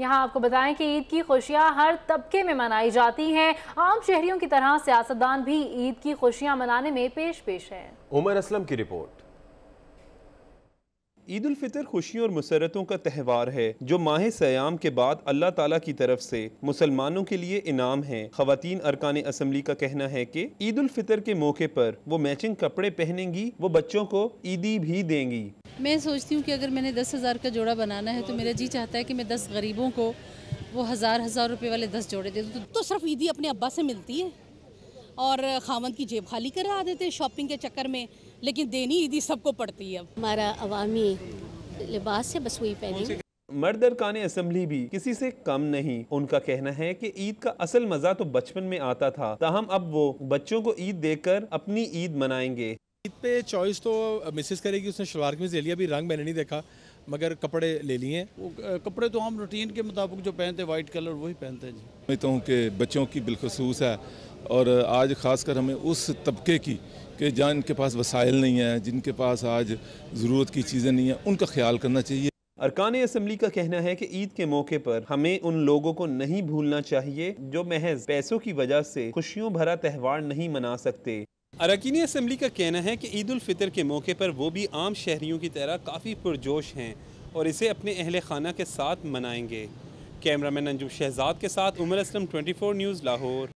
यहाँ आपको बताएं कि ईद की खुशियाँ हर तबके में मनाई जाती हैं आम शहरियों की तरह सियासतदान भी ईद की खुशियाँ मनाने में पेश पेश हैं उमर असलम की रिपोर्ट ईद उल फितर खुशियों और मसरतों का त्यौहार है जो माह सयाम के बाद अल्लाह ताला की तरफ से मुसलमानों के लिए इनाम है खातन अरकान असम्बली का कहना है कि ईद उल फितर के मौके पर वो मैचिंग कपड़े पहनेंगी वो बच्चों को ईदी भी देंगी मैं सोचती हूँ कि अगर मैंने दस हज़ार का जोड़ा बनाना है तो मेरा जी चाहता है कि मैं दस गरीबों को वो हज़ार हज़ार रुपये वाले दस जोड़े दे दूँ तो, तो सिर्फ ईदी अपने अब्बा से मिलती है और खावन की जेब खाली करा देते हैं शॉपिंग के चक्कर में लेकिन देनी ईदी सबको पड़ती है हमारा अवामी लिबास से बस वही पहने मर्द अरकान असम्बली भी किसी से कम नहीं उनका कहना है कि ईद का असल मज़ा तो बचपन में आता था तहम अब वो बच्चों को ईद देकर अपनी ईद मनाएंगे ईद पे चॉइस तो मिसेस करेगी उसने शलवार कमीज ले लिया अभी रंग मैंने नहीं देखा मगर कपड़े ले लिए वो कपड़े तो हम रूटीन के मुताबिक जो पहनते वाइट कलर वही पहनते हैं जी तो हूँ कि बच्चों की बिलखसूस है और आज खासकर हमें उस तबके की कि जहाँ इनके पास वसाइल नहीं है जिनके पास आज ज़रूरत की चीज़ें नहीं हैं उनका ख्याल करना चाहिए अरकान असम्बली का कहना है कि ईद के मौके पर हमें उन लोगों को नहीं भूलना चाहिए जो महज पैसों की वजह से खुशियों भरा त्यौहार नहीं मना सकते अरकिन असम्बली का कहना है कि ईद फितर के मौके पर वो भी आम शहरीों की तरह काफ़ी पुरजोश हैं और इसे अपने अहल खाना के साथ मनाएंगे कैमरा मैन अंजुम शहजाद के साथ उमर असलम 24 न्यूज़ लाहौर